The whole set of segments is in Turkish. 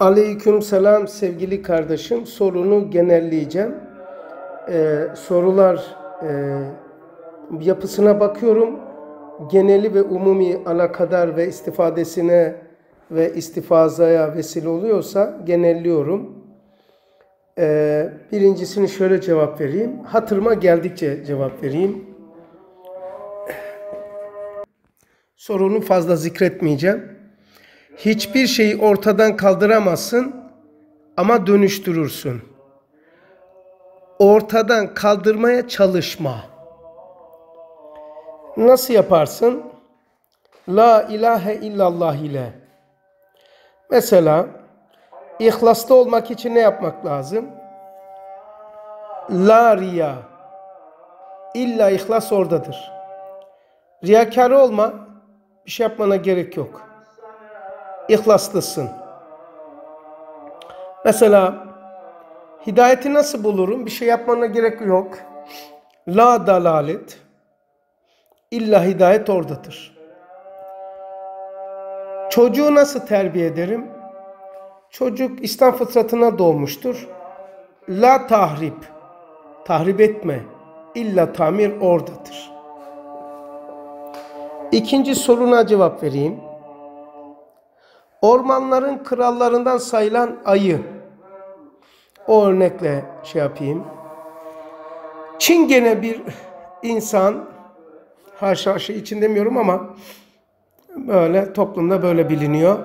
Aleyküm selam sevgili kardeşim. Sorunu genelleyeceğim. Ee, sorular e, yapısına bakıyorum. Geneli ve umumi alakadar ve istifadesine ve istifazaya vesile oluyorsa genelliyorum. Ee, birincisini şöyle cevap vereyim. Hatırıma geldikçe cevap vereyim. Sorunu fazla zikretmeyeceğim Hiçbir şeyi ortadan kaldıramazsın ama dönüştürürsün. Ortadan kaldırmaya çalışma. Nasıl yaparsın? La ilahe illallah ile. Mesela İhlasta olmak için ne yapmak lazım? La riya. İlla ihlas oradadır. Riyakar olma, bir şey yapmana gerek yok ihlaslısın. Mesela hidayeti nasıl bulurum? Bir şey yapmana gerek yok. La dalalet. İlla hidayet oradadır. Çocuğu nasıl terbiye ederim? Çocuk İslam fıtratına doğmuştur. La tahrip. Tahrip etme. İlla tamir oradadır. İkinci soruna cevap vereyim. Ormanların krallarından sayılan ayı. O örnekle şey yapayım. Çin gene bir insan, haşa şey için demiyorum ama böyle toplumda böyle biliniyor.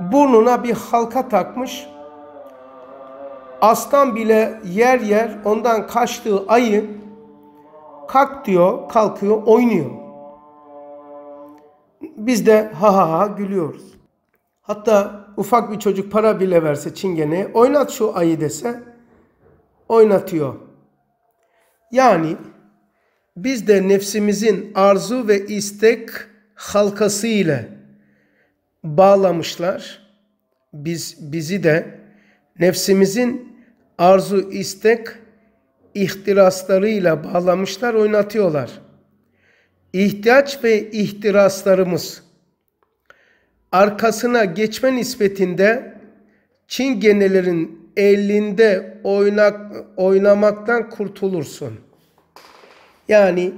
Burnuna bir halka takmış. Aslan bile yer yer ondan kaçtığı ayı kalk diyor, kalkıyor, oynuyor. Biz de ha ha ha gülüyoruz. Hatta ufak bir çocuk para bile verse çingene oynat şu ayı dese oynatıyor. Yani biz de nefsimizin arzu ve istek halkası ile bağlamışlar. Biz bizi de nefsimizin arzu istek ihtiraslarıyla bağlamışlar, oynatıyorlar. İhtiyaç ve ihtiraslarımız arkasına geçme nispetinde çingenelerin elinde oynak, oynamaktan kurtulursun. Yani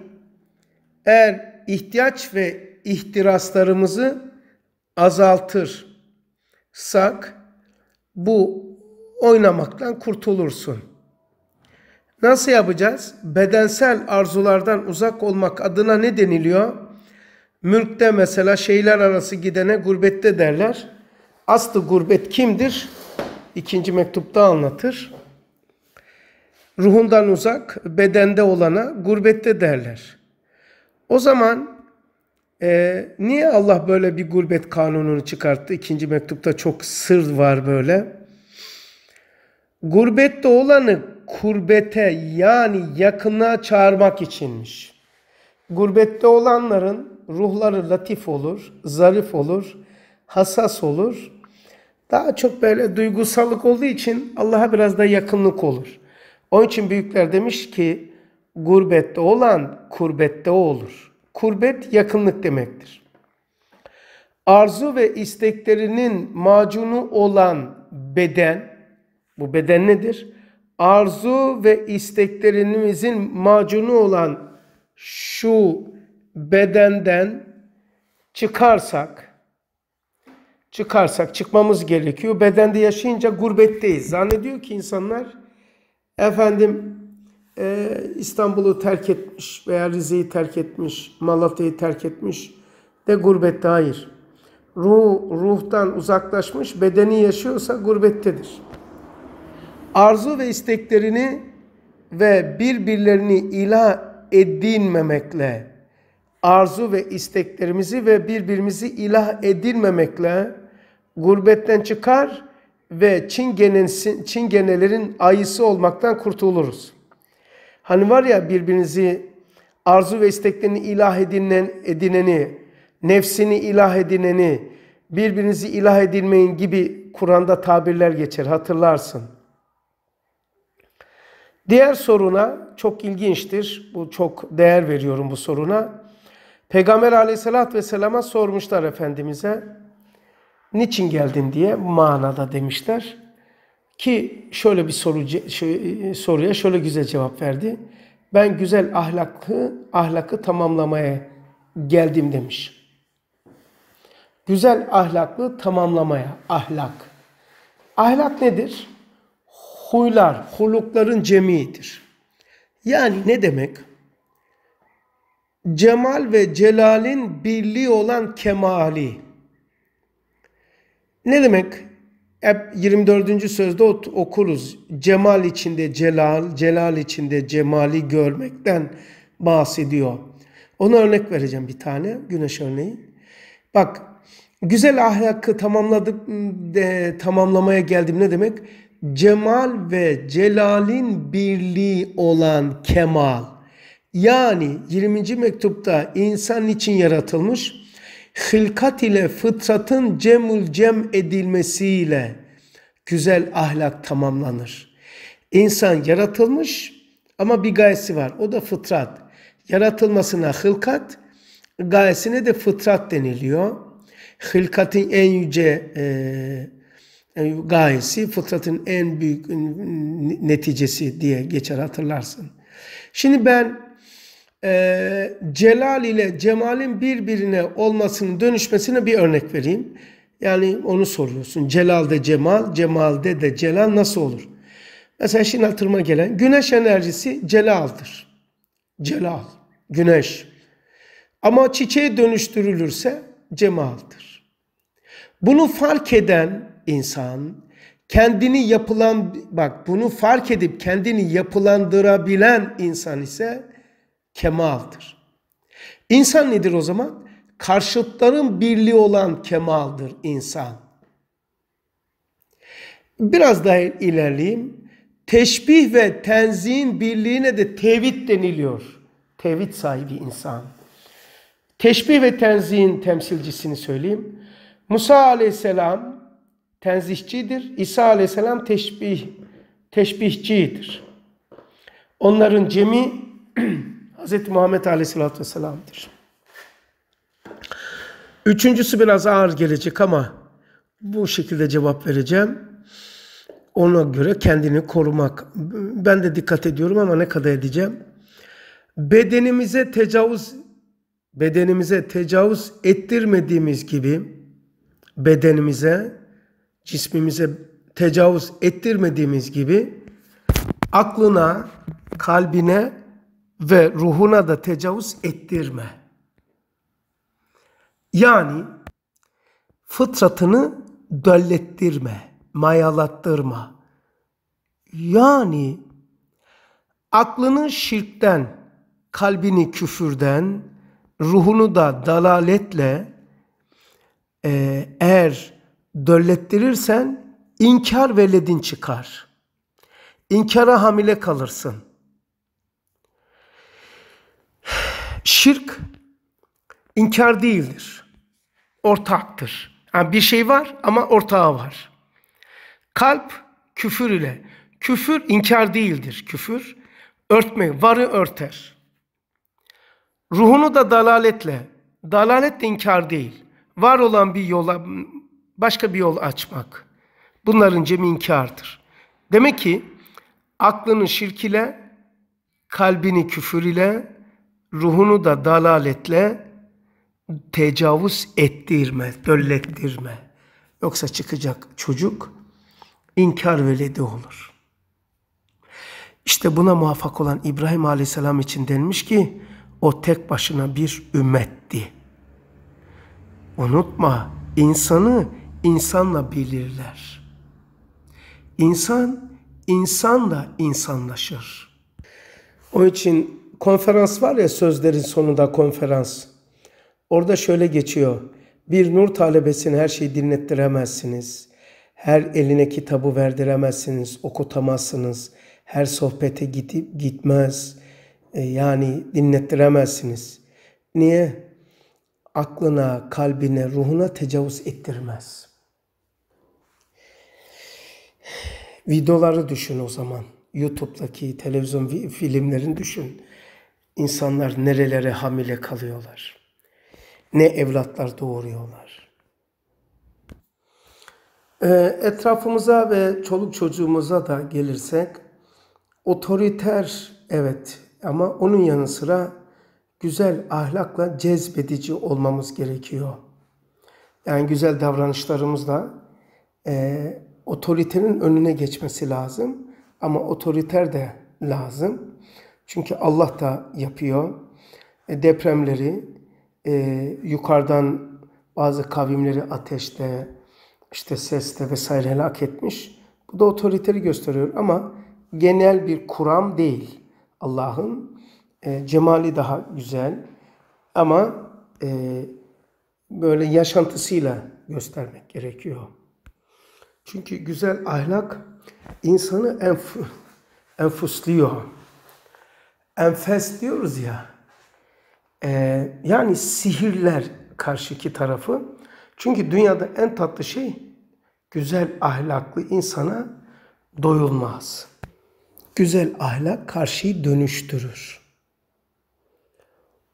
eğer ihtiyaç ve ihtiraslarımızı azaltırsak bu oynamaktan kurtulursun. Nasıl yapacağız? Bedensel arzulardan uzak olmak adına ne deniliyor? Mülkte mesela şeyler arası gidene gurbette derler. Aslı gurbet kimdir? İkinci mektupta anlatır. Ruhundan uzak, bedende olana gurbette derler. O zaman e, niye Allah böyle bir gurbet kanununu çıkarttı? İkinci mektupta çok sır var böyle. Gurbette olanı kurbete yani yakına çağırmak içinmiş. Gurbette olanların ruhları latif olur, zarif olur, hassas olur. Daha çok böyle duygusallık olduğu için Allah'a biraz da yakınlık olur. Onun için büyükler demiş ki gurbette olan kurbette olur. Kurbet yakınlık demektir. Arzu ve isteklerinin macunu olan beden, bu beden nedir? Arzu ve isteklerimizin macunu olan şu bedenden çıkarsak çıkarsak çıkmamız gerekiyor. Bedende yaşayınca gurbetteyiz. Zannediyor ki insanlar efendim e, İstanbul'u terk etmiş veya Rize'yi terk etmiş, Malatya'yı terk etmiş de gurbette. Hayır. Ruh, ruhtan uzaklaşmış bedeni yaşıyorsa gurbettedir. Arzu ve isteklerini ve birbirlerini ilah edinmemekle, arzu ve isteklerimizi ve birbirimizi ilah edinmemekle gurbetten çıkar ve çin çingenin, çingenelerin ayısı olmaktan kurtuluruz. Hani var ya birbirinizi arzu ve isteklerini ilah edinen, edineni, nefsini ilah edineni, birbirinizi ilah edinmeyin gibi Kur'an'da tabirler geçer hatırlarsın. Diğer soruna çok ilginçtir. Bu çok değer veriyorum bu soruna. Peygamber aleyhissalatü vesselama sormuşlar Efendimiz'e. Niçin geldin diye manada demişler. Ki şöyle bir soru, şey, soruya şöyle güzel cevap verdi. Ben güzel ahlakı, ahlakı tamamlamaya geldim demiş. Güzel ahlaklı tamamlamaya, ahlak. Ahlak nedir? huylar, hulukların cemidir. Yani ne demek? Cemal ve celalin birliği olan kemali. Ne demek? Hep 24. sözde okuruz. Cemal içinde celal, celal içinde cemali görmekten bahsediyor. Ona örnek vereceğim bir tane. Güneş örneği. Bak güzel ahlakı tamamladık, de tamamlamaya geldim ne demek? cemal ve celalin birliği olan kemal. Yani 20. mektupta insan için yaratılmış, hılkat ile fıtratın cemul cem edilmesiyle güzel ahlak tamamlanır. İnsan yaratılmış ama bir gayesi var. O da fıtrat. Yaratılmasına hılkat, gayesine de fıtrat deniliyor. Hılkatin en yüce e, e, gayesi fıtratın en büyük neticesi diye geçer hatırlarsın. Şimdi ben e, celal ile cemalin birbirine olmasının dönüşmesine bir örnek vereyim. Yani onu soruyorsun. Celalde cemal, cemalde de celal nasıl olur? Mesela şimdi hatırıma gelen güneş enerjisi celaldır. Celal, güneş. Ama çiçeğe dönüştürülürse Cemal'dır. Bunu fark eden insan kendini yapılan bak bunu fark edip kendini yapılandırabilen insan ise kemaldir. İnsan nedir o zaman? Karşıtların birliği olan kemaldir insan. Biraz daha ilerleyeyim. Teşbih ve tenzihin birliğine de tevhid deniliyor. Tevhid sahibi insan. Teşbih ve tenzihin temsilcisini söyleyeyim. Musa aleyhisselam tenzihçidir. İsa aleyhisselam teşbih, teşbihçidir. Onların cemi Hz. Muhammed aleyhisselatü vesselam'dır. Üçüncüsü biraz ağır gelecek ama bu şekilde cevap vereceğim. Ona göre kendini korumak. Ben de dikkat ediyorum ama ne kadar edeceğim. Bedenimize tecavüz bedenimize tecavüz ettirmediğimiz gibi bedenimize cismimize tecavüz ettirmediğimiz gibi aklına, kalbine ve ruhuna da tecavüz ettirme. Yani fıtratını döllettirme, mayalattırma. Yani aklını şirkten, kalbini küfürden, ruhunu da dalaletle eğer döllettirirsen inkar ve ledin çıkar. İnkara hamile kalırsın. Şirk inkar değildir. Ortaktır. Yani bir şey var ama ortağı var. Kalp küfür ile. Küfür inkar değildir. Küfür örtmek, varı örter. Ruhunu da dalaletle. Dalalet de inkar değil. Var olan bir yola başka bir yol açmak. Bunların cemi inkardır. Demek ki aklını şirk ile, kalbini küfür ile, ruhunu da dalaletle tecavüz ettirme, döllettirme. Yoksa çıkacak çocuk inkar veledi olur. İşte buna muvaffak olan İbrahim Aleyhisselam için denmiş ki o tek başına bir ümmetti. Unutma insanı insanla bilirler. İnsan insanla insanlaşır. O için konferans var ya sözlerin sonunda konferans. Orada şöyle geçiyor. Bir nur talebesini her şeyi dinlettiremezsiniz. Her eline kitabı verdiremezsiniz, okutamazsınız. Her sohbete gidip gitmez. E, yani dinlettiremezsiniz. Niye? Aklına, kalbine, ruhuna tecavüz ettirmez.'' Videoları düşün o zaman. YouTube'daki televizyon filmlerini düşün. İnsanlar nerelere hamile kalıyorlar. Ne evlatlar doğuruyorlar. Ee, etrafımıza ve çoluk çocuğumuza da gelirsek otoriter evet ama onun yanı sıra güzel ahlakla cezbedici olmamız gerekiyor. Yani güzel davranışlarımızla e, otoritenin önüne geçmesi lazım. Ama otoriter de lazım. Çünkü Allah da yapıyor. E, depremleri, e, yukarıdan bazı kavimleri ateşte, işte seste vesaire helak etmiş. Bu da otoriteri gösteriyor ama genel bir kuram değil. Allah'ın e, cemali daha güzel ama e, böyle yaşantısıyla göstermek gerekiyor. Çünkü güzel ahlak insanı enf enfusluyor. Enfes diyoruz ya. Ee, yani sihirler karşıki tarafı. Çünkü dünyada en tatlı şey güzel ahlaklı insana doyulmaz. Güzel ahlak karşıyı dönüştürür.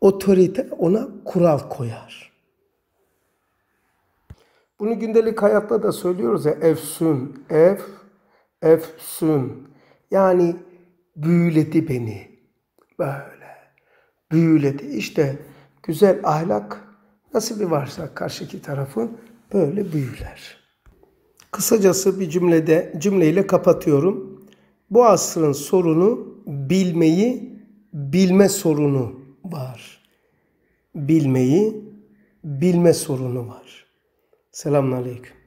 Otorite ona kural koyar. Bunu gündelik hayatta da söylüyoruz ya efsün, ef, efsün. Yani büyüledi beni. Böyle büyüledi. İşte güzel ahlak nasıl bir varsa karşıki tarafın böyle büyüler. Kısacası bir cümlede cümleyle kapatıyorum. Bu asrın sorunu bilmeyi bilme sorunu var. Bilmeyi bilme sorunu var. سلام عليكم